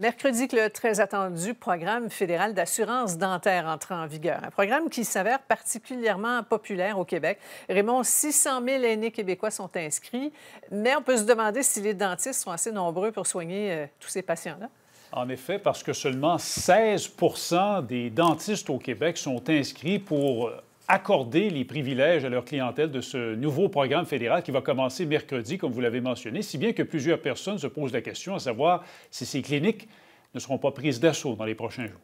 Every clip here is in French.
Mercredi, le très attendu programme fédéral d'assurance dentaire entre en vigueur. Un programme qui s'avère particulièrement populaire au Québec. Raymond, 600 000 aînés québécois sont inscrits, mais on peut se demander si les dentistes sont assez nombreux pour soigner euh, tous ces patients-là. En effet, parce que seulement 16 des dentistes au Québec sont inscrits pour euh, accorder les privilèges à leur clientèle de ce nouveau programme fédéral qui va commencer mercredi, comme vous l'avez mentionné, si bien que plusieurs personnes se posent la question à savoir si ces cliniques ne seront pas prises d'assaut dans les prochains jours.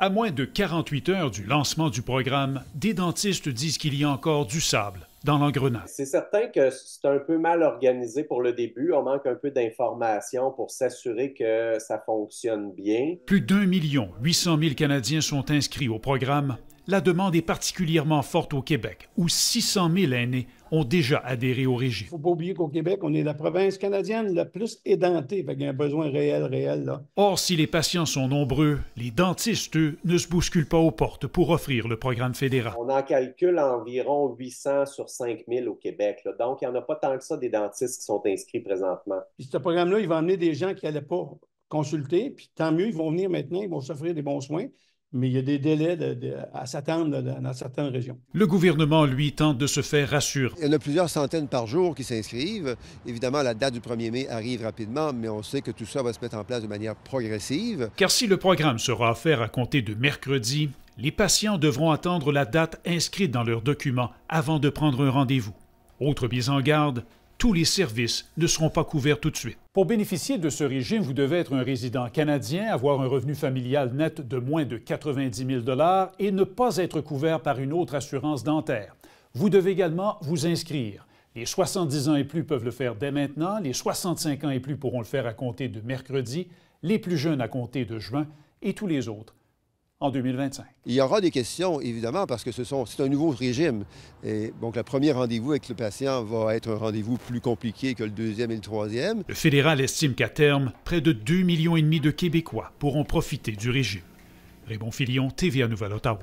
À moins de 48 heures du lancement du programme, des dentistes disent qu'il y a encore du sable dans l'engrenage. C'est certain que c'est un peu mal organisé pour le début. On manque un peu d'informations pour s'assurer que ça fonctionne bien. Plus d'un million 800 000 Canadiens sont inscrits au programme la demande est particulièrement forte au Québec, où 600 000 aînés ont déjà adhéré au régime. Il ne faut pas oublier qu'au Québec, on est la province canadienne la plus édentée, il y a un besoin réel, réel. Là. Or, si les patients sont nombreux, les dentistes, eux, ne se bousculent pas aux portes pour offrir le programme fédéral. On en calcule environ 800 sur 5000 au Québec, là. donc il n'y en a pas tant que ça des dentistes qui sont inscrits présentement. Puis ce programme-là, il va amener des gens qui n'allaient pas consulter, puis tant mieux, ils vont venir maintenant, ils vont s'offrir des bons soins mais il y a des délais à s'attendre dans certaines régions. Le gouvernement, lui, tente de se faire rassurer. Il y en a plusieurs centaines par jour qui s'inscrivent. Évidemment, la date du 1er mai arrive rapidement, mais on sait que tout ça va se mettre en place de manière progressive. Car si le programme sera offert à compter de mercredi, les patients devront attendre la date inscrite dans leurs documents avant de prendre un rendez-vous. Autre mise en garde, tous les services ne seront pas couverts tout de suite. Pour bénéficier de ce régime, vous devez être un résident canadien, avoir un revenu familial net de moins de 90 000 et ne pas être couvert par une autre assurance dentaire. Vous devez également vous inscrire. Les 70 ans et plus peuvent le faire dès maintenant, les 65 ans et plus pourront le faire à compter de mercredi, les plus jeunes à compter de juin et tous les autres il y aura des questions, évidemment, parce que c'est un nouveau régime. Et donc, le premier rendez-vous avec le patient va être un rendez-vous plus compliqué que le deuxième et le troisième. Le fédéral estime qu'à terme, près de 2,5 millions de Québécois pourront profiter du régime. Raymond Filion, TVA Nouvelle-Ottawa.